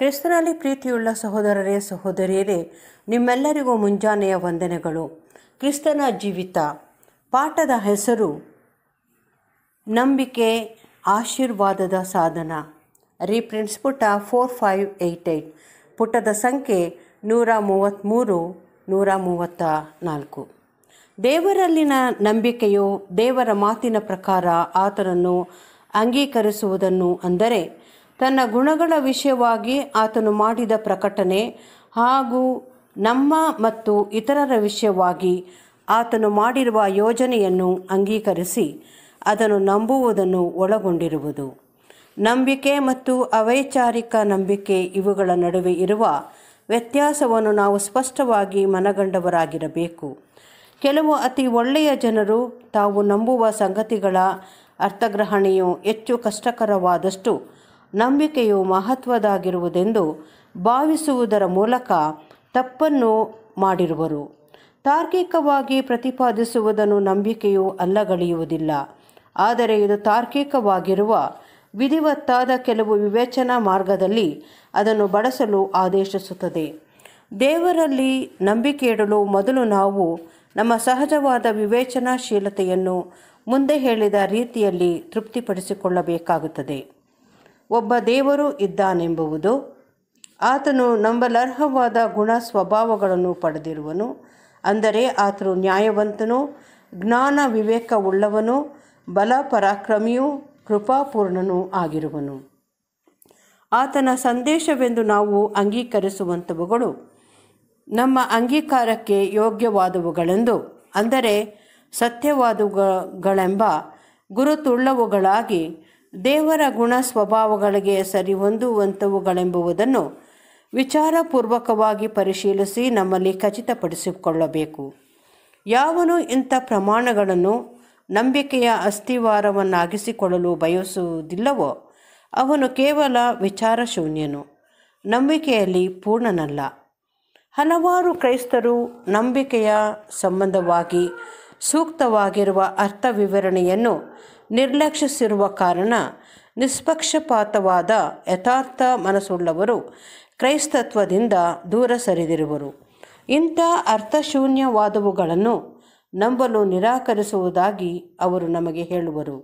ಕ್ರಿಸ್ತನಲ್ಲಿ ಪ್ರೀತಿಯುಳ್ಳ ಸಹೋದರರೇ ಸಹೋದರಿಯರೇ ನಿಮ್ಮೆಲ್ಲರಿಗೂ ಮುಂಜಾನೆಯ ವಂದನೆಗಳು ಕ್ರಿಸ್ತನ ಜೀವಿತ ಪಾಠದ ಹೆಸರು ನಂಬಿಕೆ ಆಶೀರ್ವಾದದ ಸಾಧನ ರೀಪ್ರಿಂಟ್ಸ್ ಪುಟ ಫೋರ್ ಫೈವ್ ಏಯ್ಟ್ ಏಯ್ಟ್ ಪುಟದ ಸಂಖ್ಯೆ ನೂರ ಮೂವತ್ತ್ಮೂರು ನೂರ ಮೂವತ್ತ ನಾಲ್ಕು ದೇವರಲ್ಲಿನ ನಂಬಿಕೆಯು ದೇವರ ಮಾತಿನ ಪ್ರಕಾರ ಆತನನ್ನು ಅಂಗೀಕರಿಸುವುದನ್ನು ಅಂದರೆ ತನ್ನ ಗುಣಗಳ ವಿಷಯವಾಗಿ ಆತನು ಮಾಡಿದ ಪ್ರಕಟಣೆ ಹಾಗೂ ನಮ್ಮ ಮತ್ತು ಇತರರ ವಿಷಯವಾಗಿ ಆತನು ಮಾಡಿರುವ ಯೋಜನೆಯನ್ನು ಅಂಗೀಕರಿಸಿ ಅದನ್ನು ನಂಬುವುದನ್ನು ಒಳಗೊಂಡಿರುವುದು ನಂಬಿಕೆ ಮತ್ತು ಅವೈಚಾರಿಕ ನಂಬಿಕೆ ಇವುಗಳ ನಡುವೆ ಇರುವ ವ್ಯತ್ಯಾಸವನ್ನು ನಾವು ಸ್ಪಷ್ಟವಾಗಿ ಮನಗಂಡವರಾಗಿರಬೇಕು ಕೆಲವು ಅತಿ ಒಳ್ಳೆಯ ಜನರು ತಾವು ನಂಬುವ ಸಂಗತಿಗಳ ಅರ್ಥಗ್ರಹಣೆಯು ಹೆಚ್ಚು ಕಷ್ಟಕರವಾದಷ್ಟು ನಂಬಿಕೆಯು ಮಹತ್ವದಾಗಿರುವುದೆಂದು ಭಾವಿಸುವುದರ ಮೂಲಕ ತಪ್ಪನ್ನು ಮಾಡಿರುವರು ತಾರ್ಕಿಕವಾಗಿ ಪ್ರತಿಪಾದಿಸುವುದನ್ನು ನಂಬಿಕೆಯು ಅಲ್ಲಗಳೆಯುವುದಿಲ್ಲ ಆದರೆ ಇದು ತಾರ್ಕಿಕವಾಗಿರುವ ವಿಧಿವತ್ತಾದ ಕೆಲವು ವಿವೇಚನಾ ಮಾರ್ಗದಲ್ಲಿ ಅದನ್ನು ಬಳಸಲು ಆದೇಶಿಸುತ್ತದೆ ದೇವರಲ್ಲಿ ನಂಬಿಕೆ ಇಡಲು ಮೊದಲು ನಾವು ನಮ್ಮ ಸಹಜವಾದ ವಿವೇಚನಾಶೀಲತೆಯನ್ನು ಮುಂದೆ ಹೇಳಿದ ರೀತಿಯಲ್ಲಿ ತೃಪ್ತಿಪಡಿಸಿಕೊಳ್ಳಬೇಕಾಗುತ್ತದೆ ಒಬ್ಬ ದೇವರು ಇದ್ದಾನೆಂಬುವುದು ಆತನು ನಂಬಲರ್ಹವಾದ ಗುಣ ಸ್ವಭಾವಗಳನ್ನು ಪಡೆದಿರುವನು ಅಂದರೆ ಆತನು ನ್ಯಾಯವಂತನು ಜ್ಞಾನ ವಿವೇಕವುಳ್ಳವನು ಬಲ ಪರಾಕ್ರಮಿಯೂ ಕೃಪಾಪೂರ್ಣನೂ ಆಗಿರುವನು ಆತನ ಸಂದೇಶವೆಂದು ನಾವು ಅಂಗೀಕರಿಸುವಂಥವುಗಳು ನಮ್ಮ ಅಂಗೀಕಾರಕ್ಕೆ ಯೋಗ್ಯವಾದವುಗಳೆಂದು ಅಂದರೆ ಸತ್ಯವಾದವುಗಳೆಂಬ ಗುರುತುಳ್ಳವುಗಳಾಗಿ ದೇವರ ಗುಣ ಸ್ವಭಾವಗಳಿಗೆ ಸರಿ ವಿಚಾರಪೂರ್ವಕವಾಗಿ ಪರಿಶೀಲಿಸಿ ನಮ್ಮಲ್ಲಿ ಖಚಿತಪಡಿಸಿಕೊಳ್ಳಬೇಕು ಯಾವನು ಇಂಥ ಪ್ರಮಾಣಗಳನ್ನು ನಂಬಿಕೆಯ ಅಸ್ಥಿವಾರವನ್ನಾಗಿಸಿಕೊಳ್ಳಲು ಬಯಸುವುದಿಲ್ಲವೋ ಅವನು ಕೇವಲ ವಿಚಾರ ಶೂನ್ಯನು ನಂಬಿಕೆಯಲ್ಲಿ ಪೂರ್ಣನಲ್ಲ ಹಲವಾರು ಕ್ರೈಸ್ತರು ನಂಬಿಕೆಯ ಸಂಬಂಧವಾಗಿ ಸೂಕ್ತವಾಗಿರುವ ಅರ್ಥ ವಿವರಣೆಯನ್ನು ನಿರ್ಲಕ್ಷಿಸಿರುವ ಕಾರಣ ನಿಷ್ಪಕ್ಷಪಾತವಾದ ಯಥಾರ್ಥ ಮನಸ್ಸುಳ್ಳವರು ಕ್ರೈಸ್ತತ್ವದಿಂದ ದೂರ ಸರಿದಿರುವರು ಇಂಥ ಅರ್ಥಶೂನ್ಯವಾದವುಗಳನ್ನು ನಂಬಲು ನಿರಾಕರಿಸುವುದಾಗಿ ಅವರು ನಮಗೆ ಹೇಳುವರು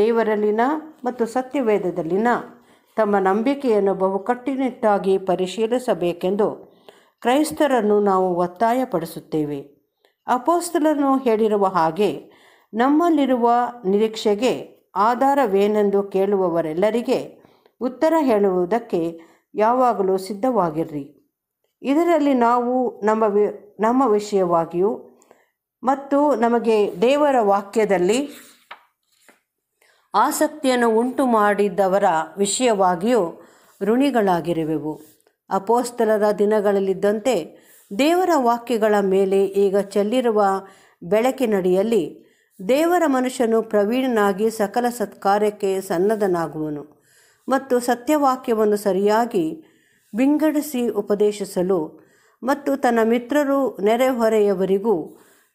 ದೇವರಲ್ಲಿನ ಮತ್ತು ಸತ್ಯವೇದದಲ್ಲಿನ ತಮ್ಮ ನಂಬಿಕೆಯನ್ನು ಬಹು ಕಟ್ಟುನಿಟ್ಟಾಗಿ ಪರಿಶೀಲಿಸಬೇಕೆಂದು ಕ್ರೈಸ್ತರನ್ನು ನಾವು ಒತ್ತಾಯಪಡಿಸುತ್ತೇವೆ ಅಪೋಸ್ತಲನ್ನು ಹೇಳಿರುವ ಹಾಗೆ ನಮ್ಮಲ್ಲಿರುವ ನಿರೀಕ್ಷೆಗೆ ಆಧಾರವೇನೆಂದು ಕೇಳುವವರೆಲ್ಲರಿಗೆ ಉತ್ತರ ಹೇಳುವುದಕ್ಕೆ ಯಾವಾಗಲೂ ಸಿದ್ಧವಾಗಿರ್ರಿ ಇದರಲ್ಲಿ ನಾವು ನಮ್ಮ ವಿ ನಮ್ಮ ವಿಷಯವಾಗಿಯೂ ಮತ್ತು ನಮಗೆ ದೇವರ ವಾಕ್ಯದಲ್ಲಿ ಆಸಕ್ತಿಯನ್ನು ಉಂಟು ಮಾಡಿದ್ದವರ ವಿಷಯವಾಗಿಯೂ ಋಣಿಗಳಾಗಿರುವೆವು ಅಪೋಸ್ತಲರ ದಿನಗಳಲ್ಲಿದ್ದಂತೆ ದೇವರ ವಾಕ್ಯಗಳ ಮೇಲೆ ಈಗ ಚೆಲ್ಲಿರುವ ಬೆಳಕಿನಡಿಯಲ್ಲಿ ದೇವರ ಮನುಷ್ಯನು ಪ್ರವೀಣನಾಗಿ ಸಕಲ ಸತ್ಕಾರ್ಯಕ್ಕೆ ಸನ್ನದ್ಧನಾಗುವನು ಮತ್ತು ಸತ್ಯವಾಕ್ಯವನ್ನು ಸರಿಯಾಗಿ ವಿಂಗಡಿಸಿ ಉಪದೇಶಿಸಲು ಮತ್ತು ತನ್ನ ಮಿತ್ರರು ನೆರೆಹೊರೆಯವರಿಗೂ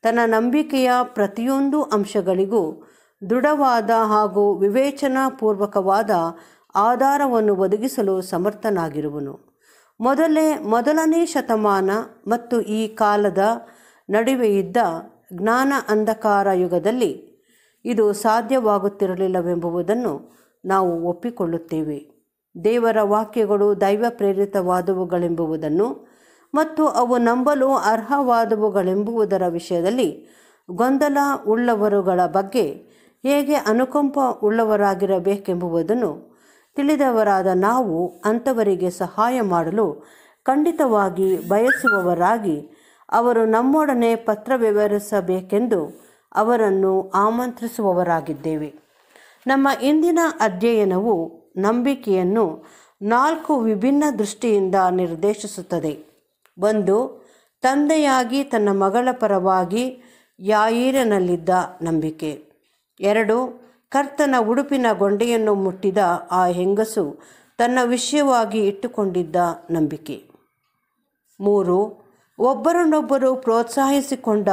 ತನ್ನ ನಂಬಿಕೆಯ ಪ್ರತಿಯೊಂದು ಅಂಶಗಳಿಗೂ ದೃಢವಾದ ಹಾಗೂ ವಿವೇಚನಾಪೂರ್ವಕವಾದ ಆಧಾರವನ್ನು ಒದಗಿಸಲು ಸಮರ್ಥನಾಗಿರುವನು ಮೊದಲೇ ಮೊದಲನೇ ಶತಮಾನ ಮತ್ತು ಈ ಕಾಲದ ನಡುವೆ ಇದ್ದ ಜ್ಞಾನ ಅಂಧಕಾರ ಯುಗದಲ್ಲಿ ಇದು ಸಾಧ್ಯವಾಗುತ್ತಿರಲಿಲ್ಲವೆಂಬುದನ್ನು ನಾವು ಒಪ್ಪಿಕೊಳ್ಳುತ್ತೇವೆ ದೇವರ ವಾಕ್ಯಗಳು ದೈವ ಪ್ರೇರಿತವಾದವುಗಳೆಂಬುದನ್ನು ಮತ್ತು ಅವು ನಂಬಲು ಅರ್ಹವಾದವುಗಳೆಂಬುವುದರ ವಿಷಯದಲ್ಲಿ ಗೊಂದಲ ಉಳ್ಳವರುಗಳ ಬಗ್ಗೆ ಹೇಗೆ ಅನುಕಂಪ ಉಳ್ಳವರಾಗಿರಬೇಕೆಂಬುವುದನ್ನು ತಿಳಿದವರಾದ ನಾವು ಅಂಥವರಿಗೆ ಸಹಾಯ ಮಾಡಲು ಖಂಡಿತವಾಗಿ ಬಯಸುವವರಾಗಿ ಅವರು ನಮ್ಮೊಡನೆ ಪತ್ರ ವಿವರಿಸಬೇಕೆಂದು ಅವರನ್ನು ಆಮಂತ್ರಿಸುವವರಾಗಿದ್ದೇವೆ ನಮ್ಮ ಇಂದಿನ ಅಧ್ಯಯನವು ನಂಬಿಕೆಯನ್ನು ನಾಲ್ಕು ವಿಭಿನ್ನ ದೃಷ್ಟಿಯಿಂದ ನಿರ್ದೇಶಿಸುತ್ತದೆ ಒಂದು ತಂದೆಯಾಗಿ ತನ್ನ ಮಗಳ ಪರವಾಗಿ ಯಾಯೀರನಲ್ಲಿದ್ದ ನಂಬಿಕೆ ಎರಡು ಕರ್ತನ ಉಡುಪಿನ ಗೊಂಡೆಯನ್ನು ಮುಟ್ಟಿದ ಆ ಹೆಂಗಸು ತನ್ನ ವಿಷಯವಾಗಿ ಇಟ್ಟುಕೊಂಡಿದ್ದ ನಂಬಿಕೆ ಮೂರು ಒಬ್ಬರನ್ನೊಬ್ಬರು ಪ್ರೋತ್ಸಾಹಿಸಿಕೊಂಡ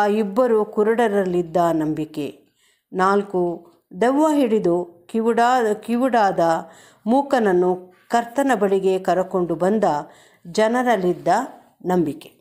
ಆ ಇಬ್ಬರು ಕುರುಡರಲ್ಲಿದ್ದ ನಂಬಿಕೆ ನಾಲ್ಕು ದೆವ್ವ ಹಿಡಿದು ಕಿವುಡಾದ ಕಿವುಡಾದ ಮೂಕನನ್ನು ಕರ್ತನ ಬಳಿಗೆ ಕರಕೊಂಡು ಬಂದ ಜನರಲ್ಲಿದ್ದ ನಂಬಿಕೆ